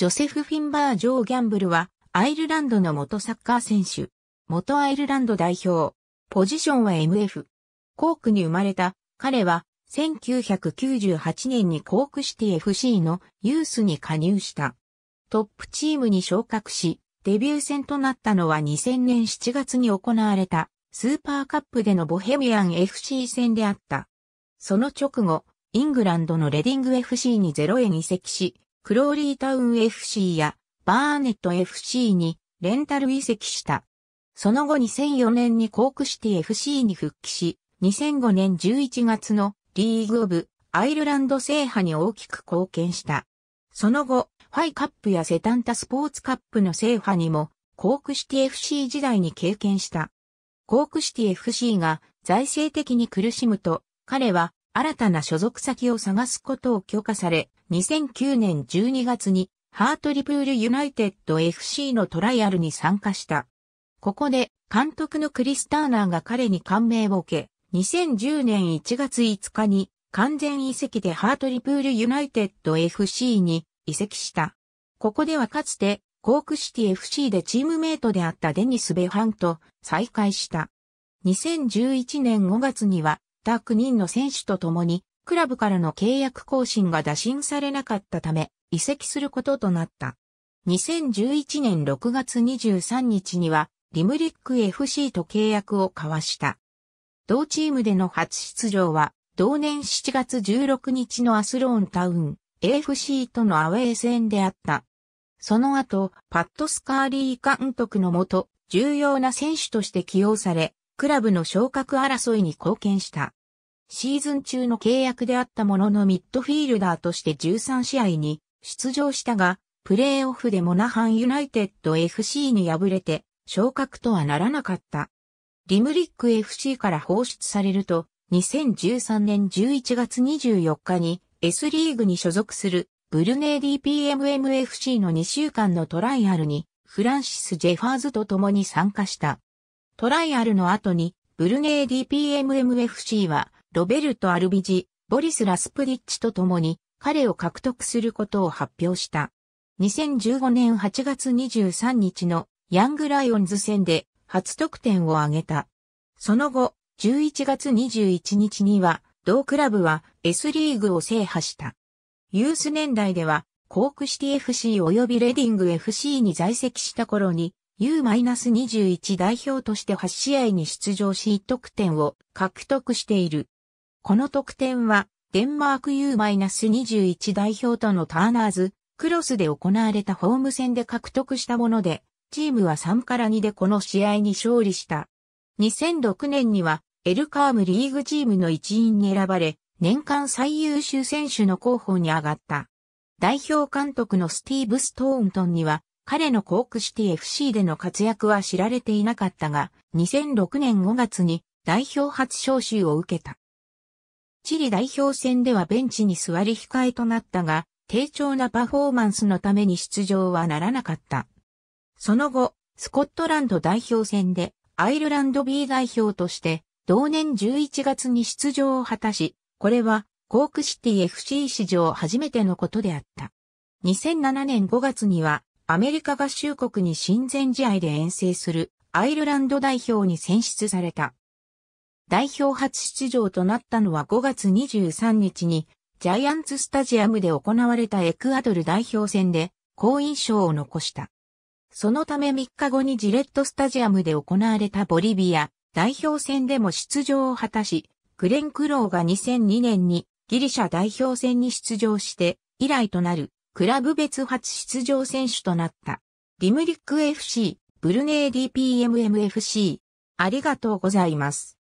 ジョセフ・フィンバー・ジョー・ギャンブルは、アイルランドの元サッカー選手、元アイルランド代表、ポジションは MF。コークに生まれた、彼は、1998年にコークシティ FC のユースに加入した。トップチームに昇格し、デビュー戦となったのは2000年7月に行われたスーパーカップでのボヘミアン FC 戦であった。その直後、イングランドのレディング FC に0円移籍し、クローリータウン FC やバーネット FC にレンタル移籍した。その後2004年にコークシティ FC に復帰し、2005年11月のリーグオブアイルランド制覇に大きく貢献した。その後、ファイカップやセタンタスポーツカップの制覇にも、コークシティ FC 時代に経験した。コークシティ FC が財政的に苦しむと、彼は新たな所属先を探すことを許可され、2009年12月にハートリプールユナイテッド FC のトライアルに参加した。ここで監督のクリスターナーが彼に感銘を受け、2010年1月5日に完全移籍でハートリプールユナイテッド FC に移籍した。ここではかつてコークシティ FC でチームメイトであったデニス・ベハンと再会した。2011年5月にはた9人の選手と共に、クラブからの契約更新が打診されなかったため、移籍することとなった。2011年6月23日には、リムリック FC と契約を交わした。同チームでの初出場は、同年7月16日のアスローンタウン AFC とのアウェー戦であった。その後、パット・スカーリー監督のもと、重要な選手として起用され、クラブの昇格争いに貢献した。シーズン中の契約であったもののミッドフィールダーとして13試合に出場したが、プレーオフでモナハンユナイテッド FC に敗れて昇格とはならなかった。リムリック FC から放出されると、2013年11月24日に S リーグに所属するブルネー DPMMFC の2週間のトライアルにフランシス・ジェファーズと共に参加した。トライアルの後に、ブルネー DPMMFC は、ロベルト・アルビジ、ボリス・ラスプリッチと共に、彼を獲得することを発表した。2015年8月23日のヤングライオンズ戦で初得点を挙げた。その後、11月21日には、同クラブは S リーグを制覇した。ユース年代では、コークシティ FC 及びレディング FC に在籍した頃に、U-21 代表として8試合に出場し1得点を獲得している。この得点は、デンマーク U-21 代表とのターナーズ、クロスで行われたホーム戦で獲得したもので、チームは3から2でこの試合に勝利した。2006年には、エルカームリーグチームの一員に選ばれ、年間最優秀選手の候補に上がった。代表監督のスティーブ・ストーントンには、彼のコークシティ FC での活躍は知られていなかったが、2006年5月に代表初招集を受けた。チリ代表戦ではベンチに座り控えとなったが、低調なパフォーマンスのために出場はならなかった。その後、スコットランド代表戦でアイルランド B 代表として同年11月に出場を果たし、これはコークシティ FC 史上初めてのことであった。2007年5月にはアメリカ合衆国に親善試合で遠征するアイルランド代表に選出された。代表初出場となったのは5月23日にジャイアンツスタジアムで行われたエクアドル代表戦で好印象を残した。そのため3日後にジレットスタジアムで行われたボリビア代表戦でも出場を果たし、クレン・クローが2002年にギリシャ代表戦に出場して以来となるクラブ別初出場選手となった。リムリック FC、ブルネー DPMMFC。ありがとうございます。